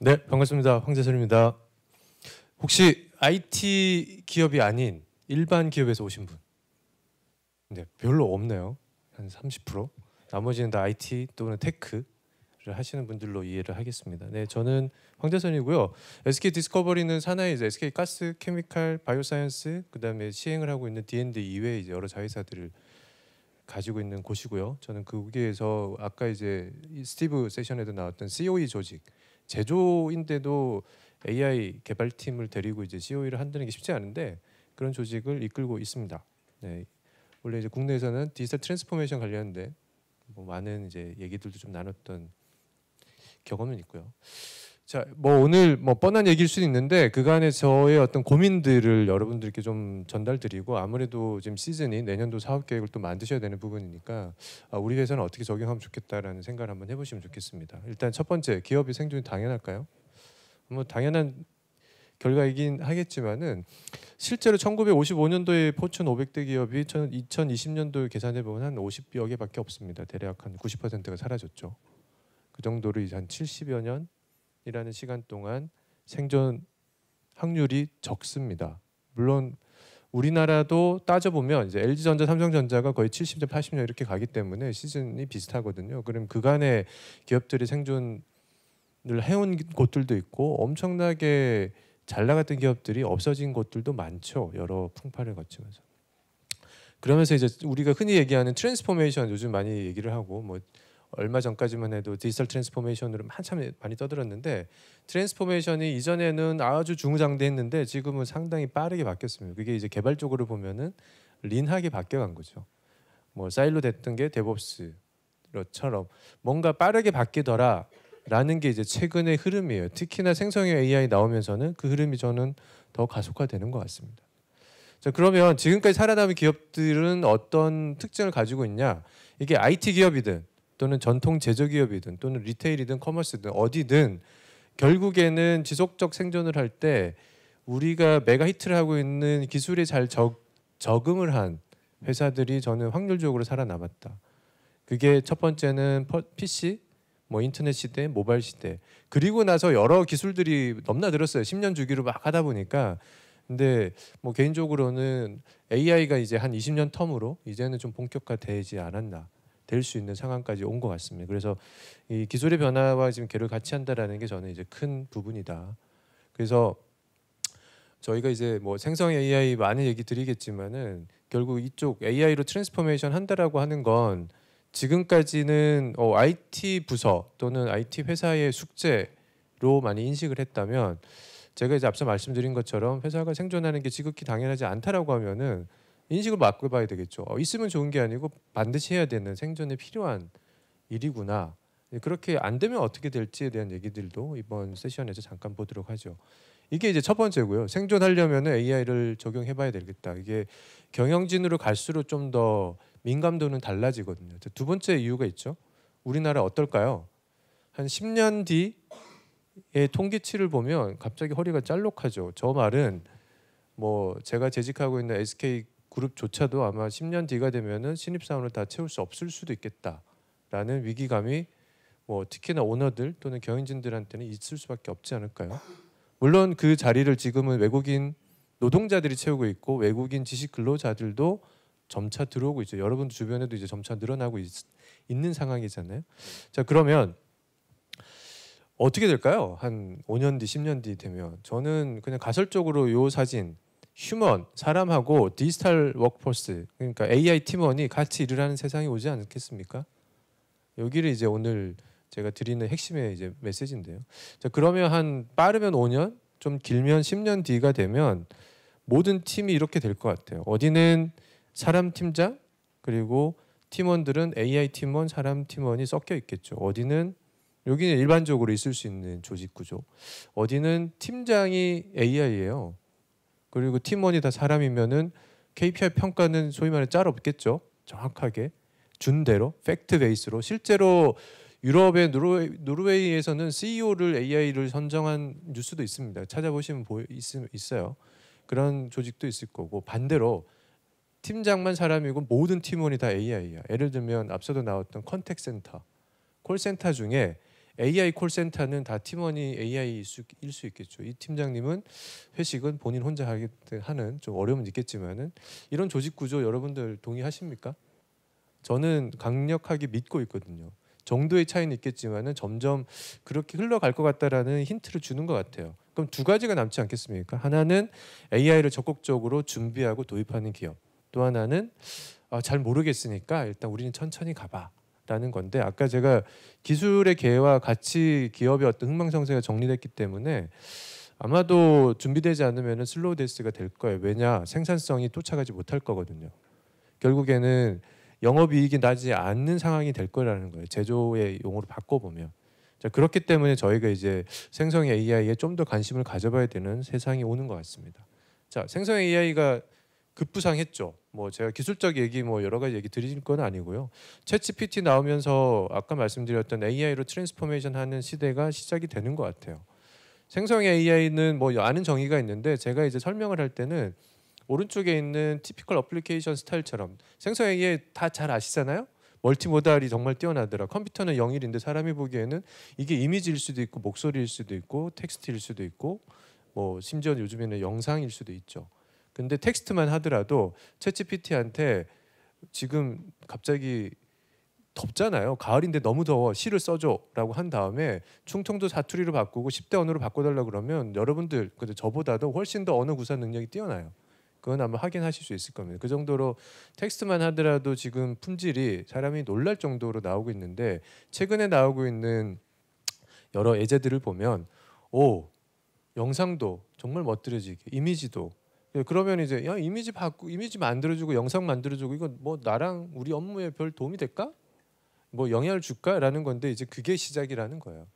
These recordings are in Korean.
네, 반갑습니다. 황재선입니다. 혹시 IT 기업이 아닌 일반 기업에서 오신 분? 네, 별로 없네요. 한 30%. 나머지는 다 IT 또는 테크를 하시는 분들로 이해를 하겠습니다. 네, 저는 황재선이고요. SK 디스커버리는 산하의 SK 가스, 케미칼, 바이오사이언스, 그다음에 시행을 하고 있는 D&D 이외 이 여러 자회사들을 가지고 있는 곳이고요. 저는 거기에서 그 아까 이제 스티브 세션에도 나왔던 COE 조직 제조인데도 AI 개발팀을 데리고 이제 COE를 e 한다는 게 쉽지 않은데 그런 조직을 이끌고 있습니다. 네. 원래 이제 국내에서는 디지털 트랜스포메이션 관련된 뭐 많은 이제 얘기들도 좀 나눴던 경험은 있고요. 자, 뭐 오늘 뭐 뻔한 얘기일 수도 있는데 그간의 저의 어떤 고민들을 여러분들께 좀 전달드리고 아무래도 지금 시즌이 내년도 사업 계획을 또 만드셔야 되는 부분이니까 아, 우리 회사는 어떻게 적용하면 좋겠다라는 생각을 한번 해보시면 좋겠습니다. 일단 첫 번째 기업이 생존이 당연할까요? 뭐 당연한 결과이긴 하겠지만은 실제로 1955년도에 포춘 500대 기업이 2020년도 계산해 보면 한 50여 개밖에 없습니다. 대략 한 90%가 사라졌죠. 그 정도로 이제 한 70여 년 이라는 시간 동안 생존 확률이 적습니다. 물론 우리나라도 따져보면 이제 LG전자, 삼성전자가 거의 70년, 80년 이렇게 가기 때문에 시즌이 비슷하거든요. 그럼 그간의 기업들이 생존을 해온 곳들도 있고 엄청나게 잘 나갔던 기업들이 없어진 곳들도 많죠. 여러 풍파를 거치면서. 그러면서 이제 우리가 흔히 얘기하는 트랜스포메이션 요즘 많이 얘기를 하고 뭐 얼마 전까지만 해도 디지털 트랜스포메이션으로 한참 많이 떠들었는데 트랜스포메이션이 이전에는 아주 중장대했는데 지금은 상당히 빠르게 바뀌었습니다. 그게 이제 개발 쪽으로 보면은 린하게 바뀌어간 거죠. 뭐 사일로 됐던 게 데보스처럼 뭔가 빠르게 바뀌더라라는 게 이제 최근의 흐름이에요. 특히나 생성형 AI 나오면서는 그 흐름이 저는 더 가속화되는 것 같습니다. 자 그러면 지금까지 살아남은 기업들은 어떤 특징을 가지고 있냐? 이게 IT 기업이든 또는 전통 제조기업이든 또는 리테일이든 커머스든 어디든 결국에는 지속적 생존을 할 때 우리가 메가 히트를 하고 있는 기술에 잘 적, 적응을 한 회사들이 저는 확률적으로 살아남았다. 그게 첫 번째는 PC, 뭐 인터넷 시대, 모바일 시대. 그리고 나서 여러 기술들이 넘나들었어요. 10년 주기로 막 하다 보니까. 근데 뭐 개인적으로는 AI가 이제 한 20년 텀으로 이제는 좀 본격화되지 않았나. 될수 있는 상황까지 온 것 같습니다. 그래서 이 기술의 변화와 지금 개를 같이 한다라는 게 저는 이제 큰 부분이다. 그래서 저희가 이제 뭐 생성 AI 많은 얘기 드리겠지만은 결국 이쪽 AI로 트랜스포메이션 한다라고 하는 건 지금까지는 어, IT 부서 또는 IT 회사의 숙제로 많이 인식을 했다면 제가 이제 앞서 말씀드린 것처럼 회사가 생존하는 게 지극히 당연하지 않다라고 하면은 인식을 바꿔봐야 되겠죠. 어, 있으면 좋은 게 아니고 반드시 해야 되는 생존에 필요한 일이구나. 예, 그렇게 안 되면 어떻게 될지에 대한 얘기들도 이번 세션에서 잠깐 보도록 하죠. 이게 이제 첫 번째고요. 생존하려면 AI를 적용해봐야 되겠다. 이게 경영진으로 갈수록 좀 더 민감도는 달라지거든요. 두 번째 이유가 있죠. 우리나라 어떨까요? 한 10년 뒤의 통계치를 보면 갑자기 허리가 짤록하죠. 저 말은 뭐 제가 재직하고 있는 SK 그룹조차도 아마 10년 뒤가 되면은 신입사원을 다 채울 수 없을 수도 있겠다라는 위기감이 뭐 특히나 오너들 또는 경영진들한테는 있을 수밖에 없지 않을까요? 물론 그 자리를 지금은 외국인 노동자들이 채우고 있고 외국인 지식 근로자들도 점차 들어오고 있죠. 여러분 주변에도 이제 점차 늘어나고 있, 는 상황이잖아요. 자, 그러면 어떻게 될까요? 한 5년 뒤, 10년 뒤 되면 저는 그냥 가설적으로 요 사진 휴먼 사람하고 디지털 워크포스 그러니까 AI 팀원이 같이 일을 하는 세상이 오지 않겠습니까? 여기를 이제 오늘 제가 드리는 핵심의 이제 메시지인데요. 자, 그러면 한 빠르면 5년, 좀 길면 10년 뒤가 되면 모든 팀이 이렇게 될 것 같아요. 어디는 사람 팀장 그리고 팀원들은 AI 팀원, 사람 팀원이 섞여 있겠죠. 어디는 여기는 일반적으로 있을 수 있는 조직 구조. 어디는 팀장이 AI예요. 그리고 팀원이 다 사람이면은 KPI 평가는 소위 말해 짤 없겠죠. 정확하게 준대로 팩트 베이스로 실제로 유럽의 노르웨이, 노르웨이에서는 CEO를 AI를 선정한 뉴스도 있습니다. 찾아보시면 보이, 있, 어요 그런 조직도 있을 거고 반대로 팀장만 사람이고 모든 팀원이 다 AI야. 예를 들면 앞서도 나왔던 컨택 센터, 콜센터 중에 AI 콜센터는 다 팀원이 AI일 수, 있겠죠. 이 팀장님은 회식은 본인 혼자 하는 좀 어려움은 있겠지만은 이런 조직 구조 여러분들 동의하십니까? 저는 강력하게 믿고 있거든요. 정도의 차이는 있겠지만은 점점 그렇게 흘러갈 것 같다라는 힌트를 주는 것 같아요. 그럼 두 가지가 남지 않겠습니까? 하나는 AI를 적극적으로 준비하고 도입하는 기업. 또 하나는 아, 잘 모르겠으니까 일단 우리는 천천히 가봐. 라는 건데 아까 제가 기술의 개와 같이 기업의 어떤 흥망성쇠가 정리됐기 때문에 아마도 준비되지 않으면 슬로우 데스가 될 거예요. 왜냐 생산성이 쫓아가지 못할 거거든요. 결국에는 영업이익이 나지 않는 상황이 될 거라는 거예요. 제조의 용어로 바꿔보면. 자 그렇기 때문에 저희가 이제 생성 AI에 좀 더 관심을 가져봐야 되는 세상이 오는 것 같습니다. 자 생성 AI가 급부상했죠. 뭐 제가 기술적 얘기 뭐 여러 가지 얘기 드릴 리건 아니고요. 챗치 p t 나오면서 아까 말씀드렸던 AI로 트랜스포메이션 하는 시대가 시작이 되는 것 같아요. 생성 AI는 뭐 아는 정의가 있는데 제가 이제 설명을 할 때는 오른쪽에 있는 티피컬 어플리케이션 스타일처럼 생성 AI 다 잘 아시잖아요. 멀티모달이 정말 뛰어나더라. 컴퓨터는 0일인데 사람이 보기에는 이게 이미지일 수도 있고 목소리일 수도 있고 텍스트일 수도 있고 뭐 심지어 요즘에는 영상일 수도 있죠. 근데 텍스트만 하더라도 챗 g 피티한테 지금 갑자기 덥잖아요. 가을인데 너무 더워. 시를 써줘라고 한 다음에 충청도 사투리로 바꾸고 10대 언어로 바꿔달라 그러면 여러분들 근데 저보다도 훨씬 더 언어 구사 능력이 뛰어나요. 그건 아마 확인하실 수 있을 겁니다. 그 정도로 텍스트만 하더라도 지금 품질이 사람이 놀랄 정도로 나오고 있는데 최근에 나오고 있는 여러 예제들을 보면 오 영상도 정말 멋들어지게 이미지도 예, 그러면 이제 야 이미지 바꾸 이미지 만들어주고 영상 만들어주고 이건 뭐 나랑 우리 업무에 별 도움이 될까? 뭐 영향을 줄까라는 건데 이제 그게 시작이라는 거예요.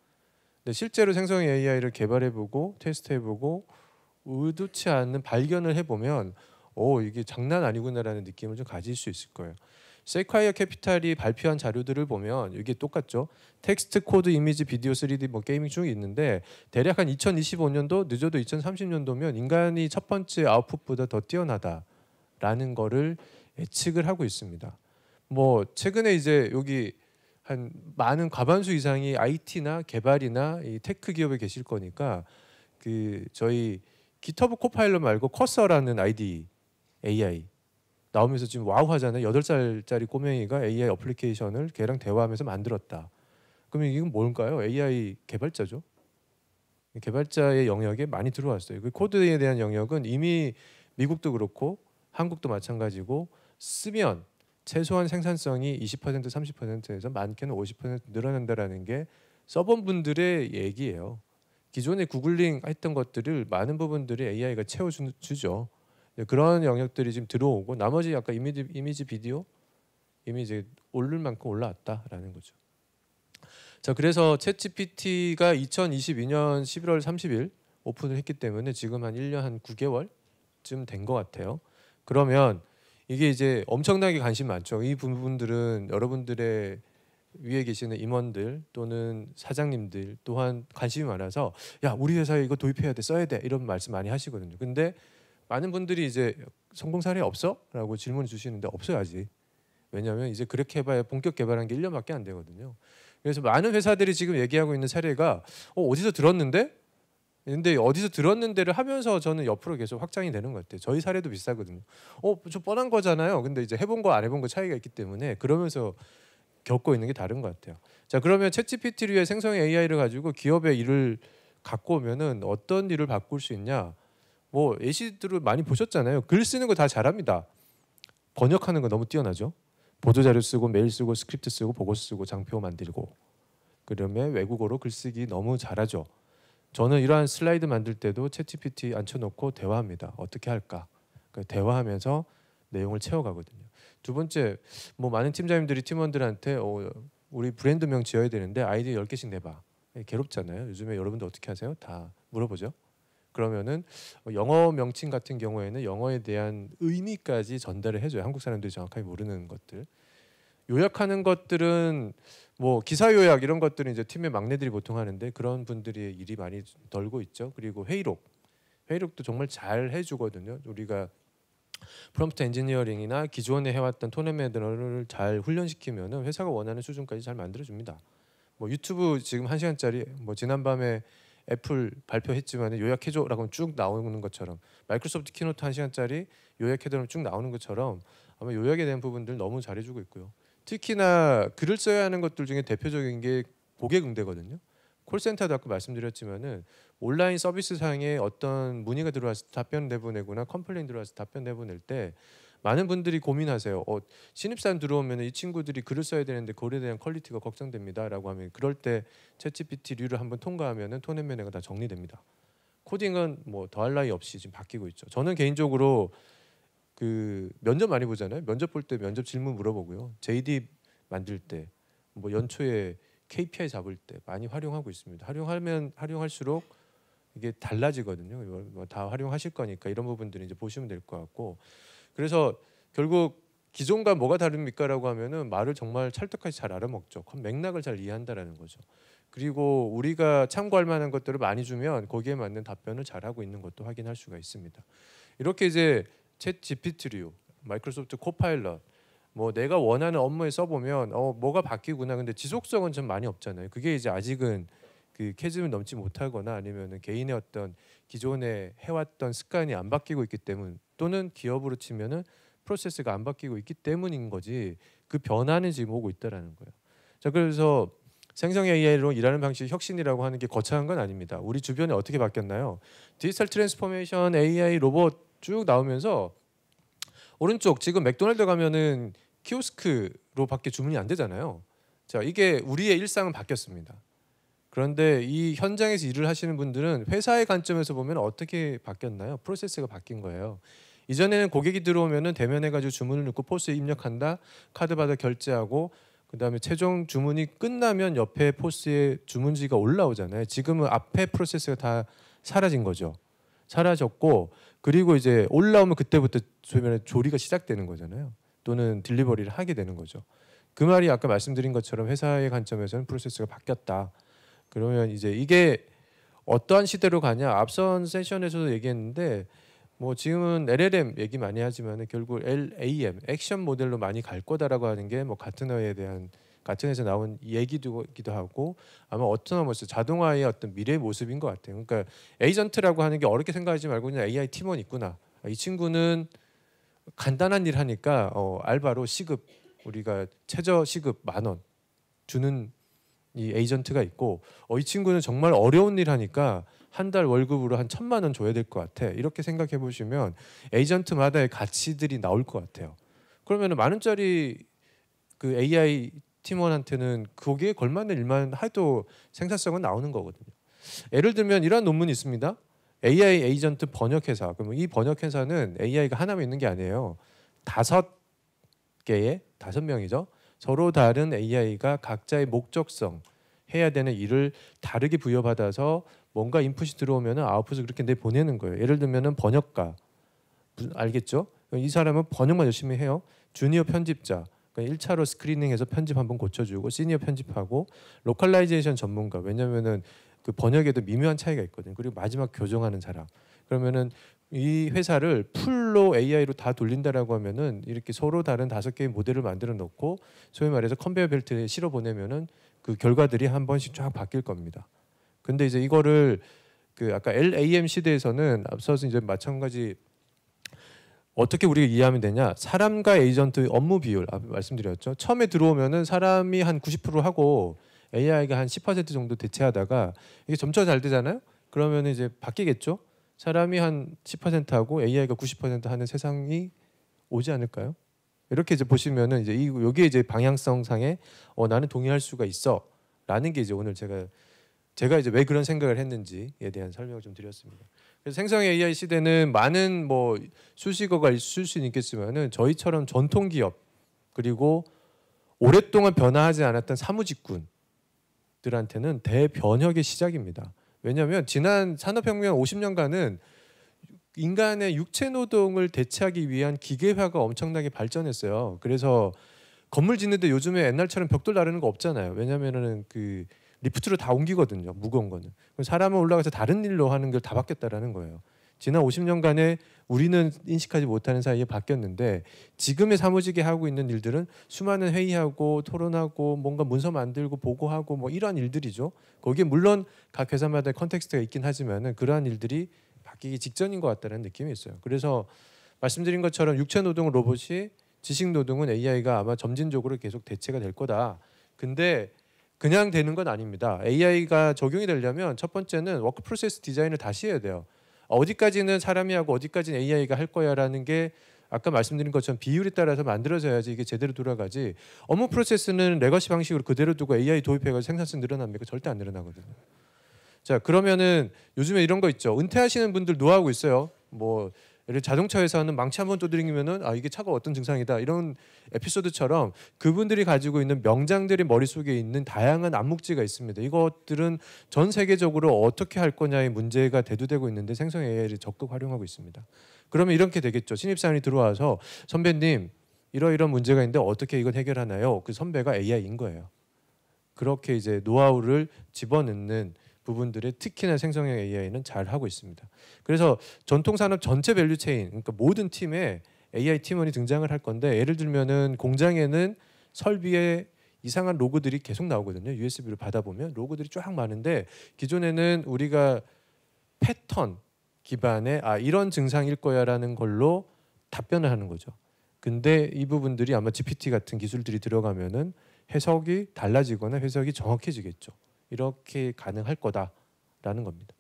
근데 실제로 생성 AI를 개발해보고 테스트해보고 의도치 않는 발견을 해보면 오 어, 이게 장난 아니구나라는 느낌을 좀 가질 수 있을 거예요. 세콰이어 캐피탈이 발표한 자료들을 보면 이게 똑같죠. 텍스트 코드 이미지 비디오 3D 뭐 게이밍 중에 있는데 대략 한 2025년도 늦어도 2030년도면 인간이 첫 번째 아웃풋보다 더 뛰어나다라는 거를 예측을 하고 있습니다. 뭐 최근에 이제 여기 한 많은 과반수 이상이 IT나 개발이나 이 테크 기업에 계실 거니까 그 저희 기터브 코파일럿 말고 커서라는 아이디 AI 나오면서 지금 와우 하잖아요. 여 살짜리 꼬맹이가 AI 어플리케이션을 걔랑 대화하면서 만들었다. 그러면 이건 뭘까요? AI 개발자죠. 개발자의 영역에 많이 들어왔어요. 그 코드에 대한 영역은 이미 미국도 그렇고 한국도 마찬가지고 쓰면 최소한 생산성이 20% 30%에서 많게는 50% 늘어난다라는 게 서버분들의 얘기예요. 기존의 구글링 했던 것들을 많은 부분들이 AI가 채워주죠. 네, 그런 영역들이 지금 들어오고 나머지 아까 이미지, 이미지 비디오 이미 지 올릴 만큼 올라왔다라는 거죠. 자 그래서 챗GPT가 2022년 11월 30일 오픈을 했기 때문에 지금 한 1년 한 9개월쯤 된 것 같아요. 그러면 이게 이제 엄청나게 관심 많죠. 이 부분들은 여러분들의 위에 계시는 임원들 또는 사장님들 또한 관심이 많아서 야 우리 회사에 이거 도입해야 돼 써야 돼 이런 말씀 많이 하시거든요. 근데 많은 분들이 이제 성공 사례 없어?라고 질문 주시는데 없어야지. 왜냐하면 이제 그렇게 해봐야 본격 개발한 게 1년밖에 안 되거든요. 그래서 많은 회사들이 지금 얘기하고 있는 사례가 어, 디서 들었는데? 근데 어디서 들었는데를 하면서 저는 옆으로 계속 확장이 되는 것 같아요. 저희 사례도 비싸거든요. 어, 저 뻔한 거잖아요. 근데 이제 해본 거 안 해본 거 차이가 있기 때문에 그러면서 겪고 있는 게 다른 것 같아요. 자, 그러면 챗 g 피티류의 생성 AI를 가지고 기업의 일을 갖고 오면은 어떤 일을 바꿀 수 있냐? 뭐 예시들을 많이 보셨잖아요. 글 쓰는 거 다 잘합니다. 번역하는 거 너무 뛰어나죠. 보도 자료 쓰고 메일 쓰고 스크립트 쓰고 보고 쓰고 장표 만들고 그러면 외국어로 글쓰기 너무 잘하죠. 저는 이러한 슬라이드 만들 때도 챗GPT 앉혀놓고 대화합니다. 어떻게 할까? 그 대화하면서 내용을 채워가거든요. 두 번째, 뭐 많은 팀장님들이 팀원들한테 어, 우리 브랜드명 지어야 되는데 아이디어 10개씩 내봐. 예, 괴롭잖아요. 요즘에 여러분들 어떻게 하세요? 다 물어보죠. 그러면은 영어 명칭 같은 경우에는 영어에 대한 의미까지 전달을 해줘요. 한국 사람들이 정확하게 모르는 것들. 요약하는 것들은 뭐 기사 요약 이런 것들은 이제 팀의 막내들이 보통 하는데 그런 분들이 일이 많이 덜고 있죠. 그리고 회의록. 회의록도 정말 잘 해주거든요. 우리가 프롬프트 엔지니어링이나 기존에 해왔던 톤의 매너를 잘 훈련시키면은 회사가 원하는 수준까지 잘 만들어줍니다. 뭐 유튜브 지금 한 시간짜리 뭐 지난밤에 애플 발표했지만 요약해줘라고 쭉 나오는 것처럼 마이크로소프트 키노트 한 시간짜리 요약해달라고 쭉 나오는 것처럼 아마 요약에 대한 부분들 너무 잘해주고 있고요. 특히나 글을 써야 하는 것들 중에 대표적인 게 고객 응대거든요. 콜센터도 아까 말씀드렸지만은 온라인 서비스 상에 어떤 문의가 들어와서 답변 내보내거나 컴플레인 들어와서 답변 내보낼 때 많은 분들이 고민하세요. 어, 신입사원 들어오면 이 친구들이 글을 써야 되는데 글에 대한 퀄리티가 걱정됩니다라고 하면 그럴 때 챗GPT류를 한번 통과하면 톤앤매너가 다 정리됩니다. 코딩은 뭐 더할 나위 없이 지금 바뀌고 있죠. 저는 개인적으로 그 면접 많이 보잖아요. 면접 볼 때 면접 질문 물어보고요. JD 만들 때뭐 연초에 KPI 잡을 때 많이 활용하고 있습니다. 활용하면 활용할수록 이게 달라지거든요. 뭐 다 활용하실 거니까 이런 부분들은 이제 보시면 될 것 같고 그래서 결국 기존과 뭐가 다릅니까라고 하면은 말을 정말 찰떡같이 잘 알아먹죠. 그 맥락을 잘 이해한다라는 거죠. 그리고 우리가 참고할 만한 것들을 많이 주면 거기에 맞는 답변을 잘하고 있는 것도 확인할 수가 있습니다. 이렇게 이제 챗 GPT류, 마이크로소프트 코파일럿, 뭐 내가 원하는 업무에 써보면 어 뭐가 바뀌구나. 근데 지속성은 좀 많이 없잖아요. 그게 이제 아직은 그 캐즘을 넘지 못하거나 아니면은 개인의 어떤 기존에 해왔던 습관이 안 바뀌고 있기 때문 또는 기업으로 치면은 프로세스가 안 바뀌고 있기 때문인 거지 그 변화는 지금 오고 있다라는 거예요. 자 그래서 생성 AI로 일하는 방식 이 혁신이라고 하는 게 거창한 건 아닙니다. 우리 주변에 어떻게 바뀌었나요? 디지털 트랜스포메이션 AI 로봇 쭉 나오면서 오른쪽 지금 맥도날드 가면은 키오스크로 밖에 주문이 안 되잖아요. 자 이게 우리의 일상은 바뀌었습니다. 그런데 이 현장에서 일을 하시는 분들은 회사의 관점에서 보면 어떻게 바뀌었나요? 프로세스가 바뀐 거예요. 이전에는 고객이 들어오면은 대면해 가지고 주문을 넣고 포스에 입력한다. 카드 받아 결제하고 그다음에 최종 주문이 끝나면 옆에 포스에 주문지가 올라오잖아요. 지금은 앞에 프로세스가 다 사라진 거죠. 사라졌고 그리고 이제 올라오면 그때부터 소위말 조리가 시작되는 거잖아요. 또는 딜리버리를 하게 되는 거죠. 그 말이 아까 말씀드린 것처럼 회사의 관점에서는 프로세스가 바뀌었다. 그러면 이제 이게 어떠한 시대로 가냐? 앞선 세션에서도 얘기했는데 뭐 지금은 LLM 얘기 많이 하지만 결국 LAM 액션 모델로 많이 갈 거다라고 하는 게 뭐 같은 어에 대한 같은 에서 나온 얘기기도 하고 아마 어떤노머스 자동화의 어떤 미래 모습인 것 같아요. 그러니까 에이전트라고 하는 게 어렵게 생각하지 말고 그냥 AI 팀원 있구나. 이 친구는 간단한 일 하니까 어, 알바로 시급 우리가 최저 시급 만 원 주는 이 에이전트가 있고 어, 이 친구는 정말 어려운 일 하니까 한 달 월급으로 한 천만 원 줘야 될 것 같아 이렇게 생각해 보시면 에이전트마다의 가치들이 나올 것 같아요. 그러면 만 원짜리 그 AI 팀원한테는 거기에 걸맞는 일만 해도 생산성은 나오는 거거든요. 예를 들면 이러한 논문이 있습니다. AI 에이전트 번역 회사. 그러면 이 번역 회사는 AI가 하나만 있는 게 아니에요. 다섯 개의 다섯 명이죠. 서로 다른 AI가 각자의 목적성 해야 되는 일을 다르게 부여받아서 뭔가 인풋이 들어오면 아웃풋을 그렇게 내 보내는 거예요. 예를 들면 번역가 알겠죠? 이 사람은 번역만 열심히 해요. 주니어 편집자 1차로 그러니까 스크리닝해서 편집 한번 고쳐주고 시니어 편집하고 로컬라이제이션 전문가 왜냐면은 그 번역에도 미묘한 차이가 있거든요. 그리고 마지막 교정하는 사람. 그러면은 이 회사를 풀로 AI로 다 돌린다라고 하면은 이렇게 서로 다른 다섯 개의 모델을 만들어 놓고 소위 말해서 컨베이어 벨트에 실어 보내면은 그 결과들이 한 번씩 쫙 바뀔 겁니다. 근데 이제 이거를 그 아까 LAM 시대에서는 앞서서 이제 마찬가지 어떻게 우리가 이해하면 되냐? 사람과 에이전트의 업무 비율 앞 아, 말씀드렸죠. 처음에 들어오면은 사람이 한 90% 하고 AI가 한 10% 정도 대체하다가 이게 점차 잘 되잖아요. 그러면 이제 바뀌겠죠. 사람이 한 10%하고 AI가 90% 하는 세상이 오지 않을까요? 이렇게 이제 보시면은 이제 이 여기에 이제 방향성 상에 어 나는 동의할 수가 있어라는 게 이제 오늘 제가 제가 이제 왜 그런 생각을 했는지에 대한 설명을 좀 드렸습니다. 그래서 생성 AI 시대는 많은 뭐 수식어가 있을 수는 있겠지만은 저희처럼 전통 기업 그리고 오랫동안 변화하지 않았던 사무직군들한테는 대변혁의 시작입니다. 왜냐하면 지난 산업혁명 50년간은 인간의 육체 노동을 대체하기 위한 기계화가 엄청나게 발전했어요. 그래서 건물 짓는데 요즘에 옛날처럼 벽돌 나르는 거 없잖아요. 왜냐면은 그 리프트로 다 옮기거든요. 무거운 거는. 사람은 올라가서 다른 일로 하는 걸 다 바뀌었다라는 거예요. 지난 5 0년간에 우리는 인식하지 못하는 사이에 바뀌었는데 지금의 사무직이 하고 있는 일들은 수많은 회의하고 토론하고 뭔가 문서 만들고 보고하고 뭐 이러한 일들이죠. 거기에 물론 각 회사마다 컨텍스트가 있긴 하지만 그러한 일들이 바뀌기 직전인 것 같다는 느낌이 있어요. 그래서 말씀드린 것처럼 육체 노동 로봇이 지식 노동은 AI가 아마 점진적으로 계속 대체가 될 거다. 근데 그냥 되는 건 아닙니다. AI가 적용이 되려면 첫 번째는 워크 프로세스 디자인을 다시 해야 돼요. 어디까지는 사람이 하고 어디까지는 AI가 할 거야라는 게 아까 말씀드린 것처럼 비율에 따라서 만들어져야지 이게 제대로 돌아가지 업무 프로세스는 레거시 방식으로 그대로 두고 AI 도입해가지고 생산성 늘어납니까? 절대 안 늘어나거든요. 자 그러면은 요즘에 이런 거 있죠. 은퇴하시는 분들 노하우 있어요. 뭐 예를 자동차 회사는 망치 한번 두드리면은 아 이게 차가 어떤 증상이다 이런 에피소드처럼 그분들이 가지고 있는 명장들이 머릿속에 있는 다양한 암묵지가 있습니다. 이것들은 전 세계적으로 어떻게 할 거냐의 문제가 대두되고 있는데 생성 AI를 적극 활용하고 있습니다. 그러면 이렇게 되겠죠. 신입사원이 들어와서 선배님 이러이런 문제가 있는데 어떻게 이건 해결하나요? 그 선배가 AI인 거예요. 그렇게 이제 노하우를 집어넣는 부분들이 특히나 생성형 AI는 잘 하고 있습니다. 그래서 전통 산업 전체 밸류 체인 그러니까 모든 팀에 AI 팀원이 등장을 할 건데 예를 들면은 공장에는 설비에 이상한 로고들이 계속 나오거든요. USB를 받아보면 로고들이 쫙 많은데 기존에는 우리가 패턴 기반의 아 이런 증상일 거야라는 걸로 답변을 하는 거죠. 근데 이 부분들이 아마 GPT 같은 기술들이 들어가면은 해석이 달라지거나 해석이 정확해지겠죠. 이렇게 가능할 거다라는 겁니다.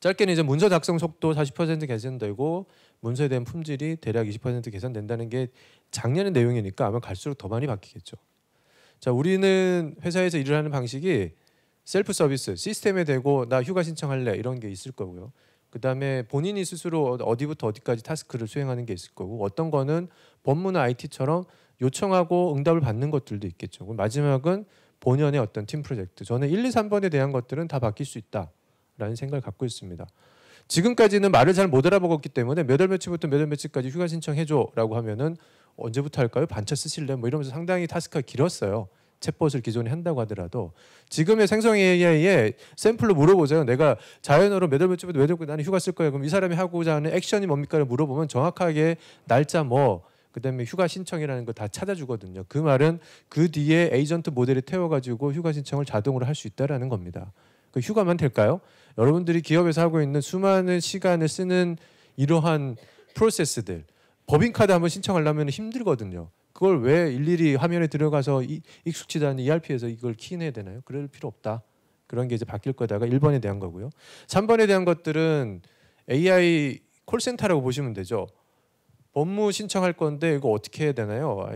짧게는 이제 문서 작성 속도 40% 개선되고 문서에 대한 품질이 대략 20% 개선된다는 게 작년의 내용이니까 아마 갈수록 더 많이 바뀌겠죠. 자, 우리는 회사에서 일을 하는 방식이 셀프 서비스 시스템에 대고 나 휴가 신청할래 이런 게 있을 거고요. 그다음에 본인이 스스로 어디부터 어디까지 타스크를 수행하는 게 있을 거고 어떤 거는 법무나 IT처럼 요청하고 응답을 받는 것들도 있겠죠. 마지막은 본연의 어떤 팀 프로젝트 저는 1, 2, 3번에 대한 것들은 다 바뀔 수 있다라는 생각을 갖고 있습니다. 지금까지는 말을 잘 못 알아먹었기 때문에 몇 월 며칠부터 몇 월 며칠까지 휴가 신청해줘라고 하면은 언제부터 할까요? 반차 쓰실래? 뭐 이러면서 상당히 타스크가 길었어요. 챗봇을 기존에 한다고 하더라도 지금의 생성 AI에 샘플로 물어보자요. 내가 자연어로 몇 월 며칠부터 몇월 나는 휴가 쓸 거예요. 그럼 이 사람이 하고자 하는 액션이 뭡니까를 물어보면 정확하게 날짜 뭐 그다음에 휴가 신청이라는 거 다 찾아주거든요. 그 말은 그 뒤에 에이전트 모델을 태워가지고 휴가 신청을 자동으로 할 수 있다라는 겁니다. 그 휴가만 될까요? 여러분들이 기업에서 하고 있는 수많은 시간을 쓰는 이러한 프로세스들 법인카드 한번 신청하려면 힘들거든요. 그걸 왜 일일이 화면에 들어가서 익숙치도 않은 ERP에서 이걸 키인해야 되나요? 그럴 필요 없다. 그런 게 이제 바뀔 거다가 1번에 대한 거고요. 3번에 대한 것들은 AI 콜센터라고 보시면 되죠. 법무 신청할 건데 이거 어떻게 해야 되나요?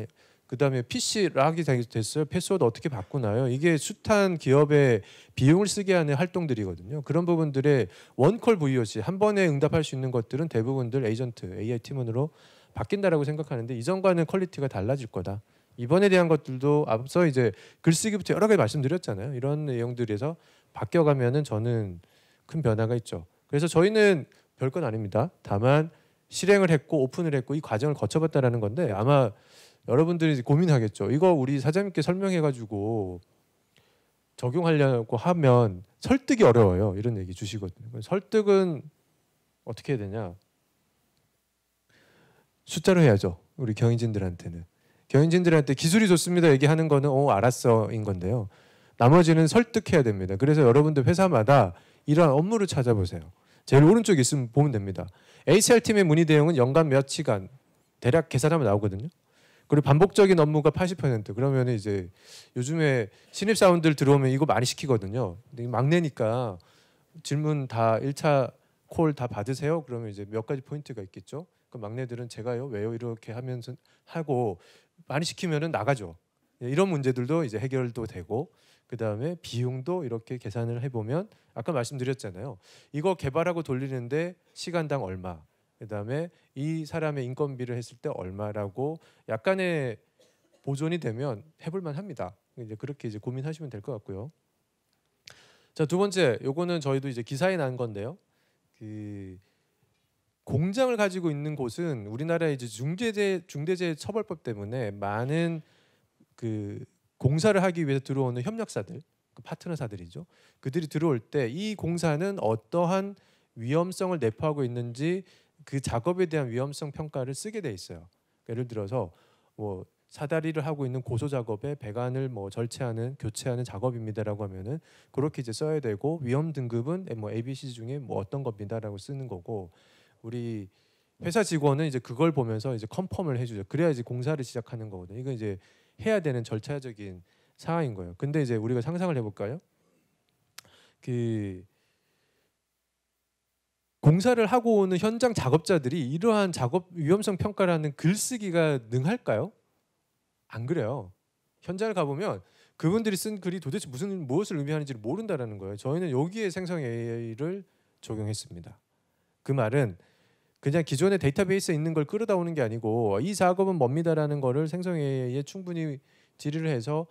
그다음에 PC 락이 됐어요. 패스워드 어떻게 바꾸나요? 이게 숱한 기업의 비용을 쓰게 하는 활동들이거든요. 그런 부분들의 원콜 VOC 한 번에 응답할 수 있는 것들은 대부분들 에이전트 AI 팀원으로 바뀐다라고 생각하는데 이전과는 퀄리티가 달라질 거다. 이번에 대한 것들도 앞서 이제 글쓰기부터 여러 가지 말씀드렸잖아요. 이런 내용들에서 바뀌어가면은 저는 큰 변화가 있죠. 그래서 저희는 별건 아닙니다. 다만 실행을 했고 오픈을 했고 이 과정을 거쳐봤다라는 건데 아마 여러분들이 고민하겠죠. 이거 우리 사장님께 설명해가지고 적용하려고 하면 설득이 어려워요. 이런 얘기 주시거든요. 설득은 어떻게 해야 되냐? 숫자로 해야죠. 우리 경인진들한테는 경인진들한테 기술이 좋습니다 얘기하는 거는 어 알았어인 건데요. 나머지는 설득해야 됩니다. 그래서 여러분들 회사마다 이러한 업무를 찾아보세요. 제일 오른쪽에 있으면 보면 됩니다. HR팀의 문의 대응은 연간 몇 시간 대략 계산하면 나오거든요. 그리고 반복적인 업무가 80% 그러면 이제 요즘에 신입 사원들 들어오면 이거 많이 시키거든요. 근데 막내니까 질문 다 1차 콜 다 받으세요. 그러면 이제 몇 가지 포인트가 있겠죠. 그 막내들은 제가요 왜요 이렇게 하면서 하고 많이 시키면은 나가죠. 예, 이런 문제들도 이제 해결도 되고 그 다음에 비용도 이렇게 계산을 해보면 아까 말씀드렸잖아요. 이거 개발하고 돌리는데 시간당 얼마, 그 다음에 이 사람의 인건비를 했을 때 얼마라고 약간의 보존이 되면 해볼만 합니다. 이제 그렇게 이제 고민하시면 될 것 같고요. 자두 번째, 요거는 저희도 이제 기사에 난 건데요. 그 공장을 가지고 있는 곳은 우리나라 이제 중대재 중대재해 처벌법 때문에 많은 그 공사를 하기 위해서 들어오는 협력사들, 그 파트너사들이죠. 그들이 들어올 때 이 공사는 어떠한 위험성을 내포하고 있는지 그 작업에 대한 위험성 평가를 쓰게 돼 있어요. 그러니까 예를 들어서 뭐 사다리를 하고 있는 고소 작업에 배관을 뭐 절체하는 교체하는 작업입니다라고 하면은 그렇게 이제 써야 되고 위험 등급은 뭐 ABC 중에 뭐 어떤 겁니다라고 쓰는 거고 우리 회사 직원은 이제 그걸 보면서 이제 컨펌을 해주죠. 그래야 이제 공사를 시작하는 거거든요. 이건 이제 해야 되는 절차적인 상황인 거예요. 근데 이제 우리가 상상을 해볼까요? 그 공사를 하고 오는 현장 작업자들이 이러한 작업 위험성 평가라는 글쓰기가 능할까요? 안 그래요. 현장을 가보면 그분들이 쓴 글이 도대체 무슨 무엇을 의미하는지를 모른다라는 거예요. 저희는 여기에 생성 AI를 적용했습니다. 그 말은 그냥 기존의 데이터베이스에 있는 걸 끌어다 오는 게 아니고 이 작업은 뭡니다라는 거를 생성에 충분히 질의를 해서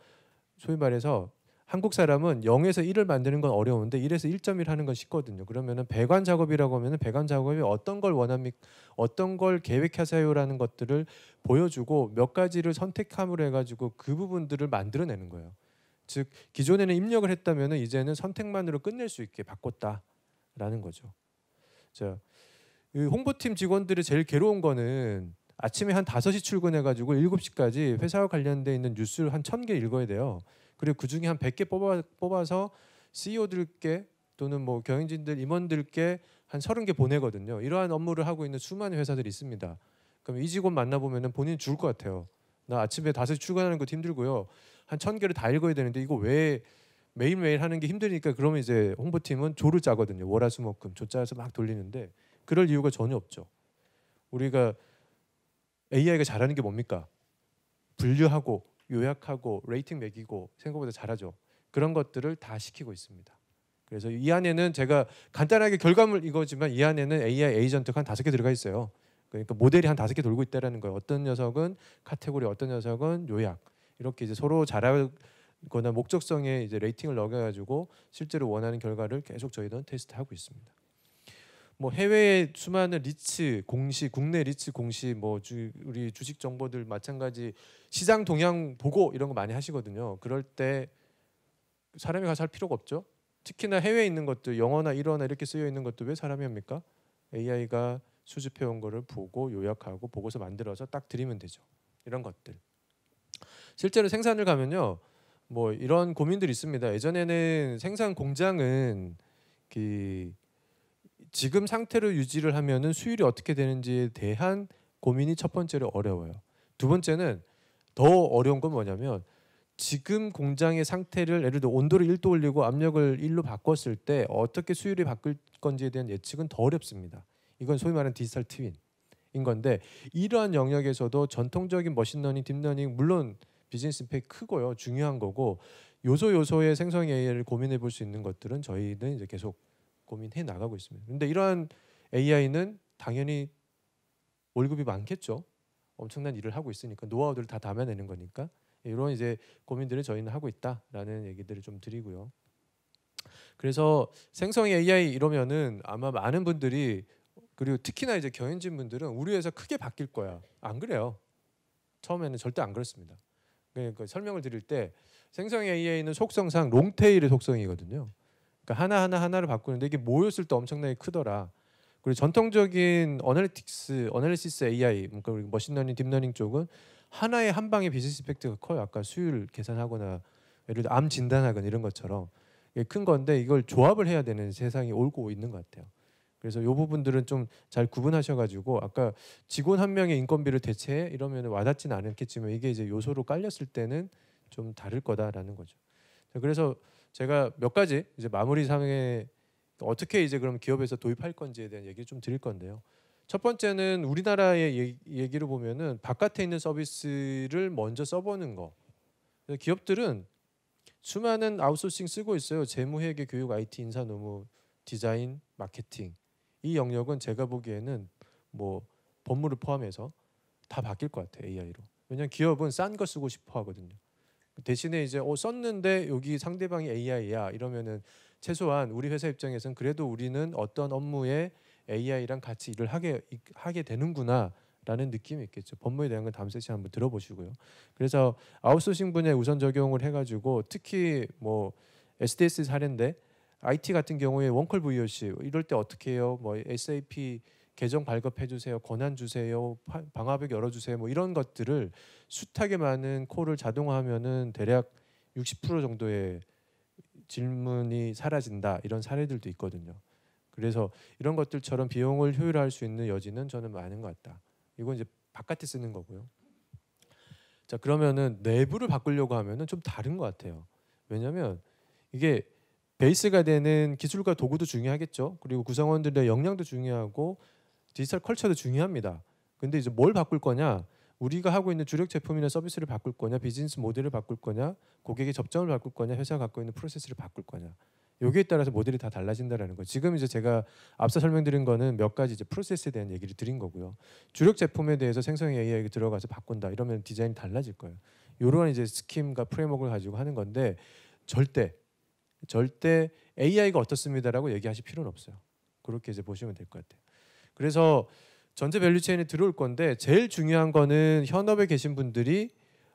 소위 말해서 한국 사람은 0에서 1을 만드는 건 어려운데 1에서 1.1 하는 건 쉽거든요. 그러면은 배관 작업이라고 하면은 배관 작업이 어떤 걸 원합니까? 어떤 걸 계획하세요라는 것들을 보여주고 몇 가지를 선택함으로 해 가지고 그 부분들을 만들어내는 거예요. 즉 기존에는 입력을 했다면은 이제는 선택만으로 끝낼 수 있게 바꿨다라는 거죠. 자, 홍보팀 직원들이 제일 괴로운 거는 아침에 한 5시 출근해가지고 7시까지 회사와 관련돼 있는 뉴스를 한 1000개 읽어야 돼요. 그리고 그중에 한 100개 뽑아, 뽑아서 CEO들께 또는 뭐 경영진들 임원들께 한 30개 보내거든요. 이러한 업무를 하고 있는 수많은 회사들이 있습니다. 그럼 이 직원 만나보면 본인이 죽을 것 같아요. 나 아침에 5시 출근하는 것도 힘들고요. 한 1000개를 다 읽어야 되는데 이거 왜 매일매일 하는 게 힘드니까 그러면 이제 홍보팀은 조를 짜거든요. 월화수목금 조 짜서 막 돌리는데 그럴 이유가 전혀 없죠. 우리가 AI가 잘하는 게 뭡니까? 분류하고 요약하고 레이팅 매기고 생각보다 잘하죠. 그런 것들을 다 시키고 있습니다. 그래서 이 안에는 제가 간단하게 결과물 이거지만 이 안에는 AI 에이전트가 한 다섯 개 들어가 있어요. 그러니까 모델이 한 다섯 개 돌고 있다라는 거예요. 어떤 녀석은 카테고리, 어떤 녀석은 요약 이렇게 이제 서로 잘하거나 목적성에 이제 레이팅을 넣어가지고 실제로 원하는 결과를 계속 저희는 테스트하고 있습니다. 뭐 해외의 수많은 리츠 공시, 국내 리츠 공시, 뭐 주, 우리 주식 정보들 마찬가지 시장 동향 보고 이런 거 많이 하시거든요. 그럴 때 사람이 가서 할 필요가 없죠. 특히나 해외에 있는 것들 영어나 일어나 이렇게 쓰여 있는 것도 왜 사람이 합니까? AI가 수집해 온 거를 보고 요약하고 보고서 만들어서 딱 드리면 되죠. 이런 것들. 실제로 생산을 가면요. 뭐 이런 고민들이 있습니다. 예전에는 생산 공장은 그 지금 상태를 유지를 하면은 수율이 어떻게 되는지에 대한 고민이 첫 번째로 어려워요. 두 번째는 더 어려운 건 뭐냐면 지금 공장의 상태를 예를 들어 온도를 1도 올리고 압력을 1로 바꿨을 때 어떻게 수율이 바뀔 건지에 대한 예측은 더 어렵습니다. 이건 소위 말하는 디지털 트윈. 인 건데 이러한 영역에서도 전통적인 머신러닝, 딥러닝 물론 비즈니스 임팩 크고요 중요한 거고 요소 요소의 생성 AI를 고민해 볼 수 있는 것들은 저희는 이제 계속 고민해 나가고 있습니다. 그런데 이러한 AI는 당연히 월급이 많겠죠. 엄청난 일을 하고 있으니까 노하우들을 다 담아내는 거니까 이런 이제 고민들을 저희는 하고 있다라는 얘기들을 좀 드리고요. 그래서 생성 AI 이러면은 아마 많은 분들이 그리고 특히나 이제 경연진 분들은 우리 회사 크게 바뀔 거야. 안 그래요. 처음에는 절대 안 그렇습니다. 그러니까 설명을 드릴 때 생성 AI는 속성상 롱테일의 속성이거든요. 그러니까 하나 하나 하나를 바꾸는데 이게 모였을 때 엄청나게 크더라. 그리고 전통적인 어널리틱스, 어널리시스 AI, 그러니까 우리 머신러닝, 딥러닝 쪽은 하나의 한 방의 비즈니스 이펙트가 커요. 아까 수율 계산하거나 예를 들어 암 진단하거나 이런 것처럼 큰 건데 이걸 조합을 해야 되는 세상이 올고 있는 것 같아요. 그래서 이 부분들은 좀 잘 구분하셔가지고 아까 직원 한 명의 인건비를 대체 이러면 와닿지는 않겠지만 이게 이제 요소로 깔렸을 때는 좀 다를 거다라는 거죠. 그래서 제가 몇 가지 이제 마무리 상에 어떻게 이제 그럼 기업에서 도입할 건지에 대한 얘기를 좀 드릴 건데요. 첫 번째는 우리나라의 얘기를 보면은 바깥에 있는 서비스를 먼저 써보는 거. 기업들은 수많은 아웃소싱 쓰고 있어요. 재무회계, 교육, IT, 인사, 노무, 디자인, 마케팅. 이 영역은 제가 보기에는 뭐 법무를 포함해서 다 바뀔 것 같아요 AI로. 왜냐하면 기업은 싼 거 쓰고 싶어 하거든요. 대신에 이제 어 썼는데 여기 상대방이 AI야 이러면은 최소한 우리 회사 입장에서는 그래도 우리는 어떤 업무에 AI랑 같이 일을 하게 하게 되는구나. 라는 느낌이 있겠죠. 법무에 대한 건 다음 세션 한번 들어보시고요. 그래서 아웃소싱 분야에 우선 적용을 해가지고 특히 뭐 SDS 사례인데 IT 같은 경우에 원컬 VOC 이럴 때 어떻게 해요? 뭐 SAP 계정 발급해 주세요, 권한 주세요, 방화벽 열어 주세요, 뭐 이런 것들을 숱하게 많은 콜을 자동화하면은 대략 60% 정도의 질문이 사라진다 이런 사례들도 있거든요. 그래서 이런 것들처럼 비용을 효율화할 수 있는 여지는 저는 많은 것 같다. 이건 이제 바깥에 쓰는 거고요. 자 그러면은 내부를 바꾸려고 하면은 좀 다른 것 같아요. 왜냐하면 이게 베이스가 되는 기술과 도구도 중요하겠죠. 그리고 구성원들의 역량도 중요하고 디지털 컬처도 중요합니다. 근데 이제 뭘 바꿀 거냐? 우리가 하고 있는 주력 제품이나 서비스를 바꿀 거냐, 비즈니스 모델을 바꿀 거냐, 고객의 접점을 바꿀 거냐, 회사가 갖고 있는 프로세스를 바꿀 거냐. 여기에 따라서 모델이 다 달라진다라는 거. 지금 이제 제가 앞서 설명드린 거는 몇 가지 이제 프로세스에 대한 얘기를 드린 거고요. 주력 제품에 대해서 생성 AI가 들어가서 바꾼다. 이러면 디자인이 달라질 거예요. 이러한 이제 스킴과 프레임워크를 가지고 하는 건데 절대 절대 AI가 어떻습니다라고 얘기하실 필요는 없어요. 그렇게 이제 보시면 될 것 같아요. 그래서 전자 밸류체인에 들어올 건데 제일 중요한 거는 현업에 계신 분들이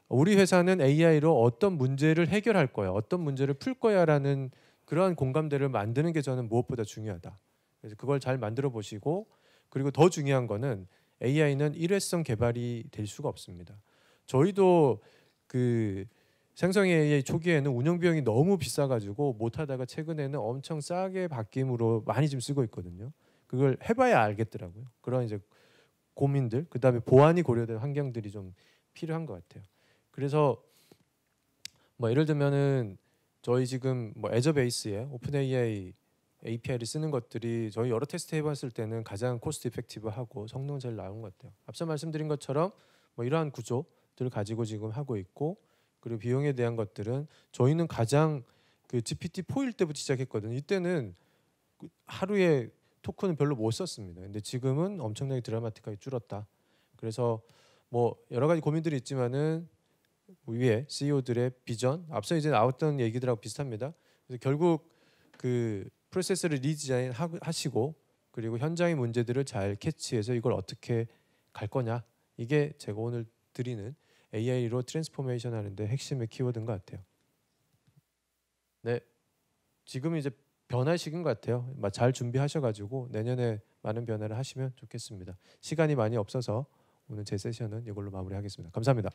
우리 회사는 AI로 어떤 문제를 해결할 거야, 어떤 문제를 풀 거야라는 그러한 공감대를 만드는 게 저는 무엇보다 중요하다. 그래서 그걸 잘 만들어 보시고 그리고 더 중요한 거는 AI는 일회성 개발이 될 수가 없습니다. 저희도 그 생성 AI 초기에는 운영 비용이 너무 비싸가지고 못하다가 최근에는 엄청 싸게 바뀜으로 많이 좀 쓰고 있거든요. 그걸 해봐야 알겠더라고요. 그런 이제 고민들 그다음에 보완이 고려될 환경들이 좀 필요한 것 같아요. 그래서 뭐 예를 들면은 저희 지금 뭐 애저 베이스에 오픈 AI API를 쓰는 것들이 저희 여러 테스트 해봤을 때는 가장 코스트 이펙티브하고 성능 제일 나은 것 같아요. 앞서 말씀드린 것처럼 뭐 이러한 구조들을 가지고 지금 하고 있고 그리고 비용에 대한 것들은 저희는 가장 그 GPT 4일 때부터 시작했거든요. 이때는 그 하루에 토크는 별로 못 썼습니다. 근데 지금은 엄청나게 드라마틱하게 줄었다. 그래서 뭐 여러 가지 고민들이 있지만은 위에 CEO들의 비전 앞서 이제 나왔던 얘기들하고 비슷합니다. 그래서 결국 그 프로세스를 리디자인 하시고 그리고 현장의 문제들을 잘 캐치해서 이걸 어떻게 갈 거냐 이게 제가 오늘 드리는 AI로 트랜스포메이션 하는데 핵심의 키워드인 것 같아요. 네, 지금 이제 변화의 시기인 것 같아요. 잘 준비하셔가지고 내년에 많은 변화를 하시면 좋겠습니다. 시간이 많이 없어서 오늘 제 세션은 이걸로 마무리하겠습니다. 감사합니다.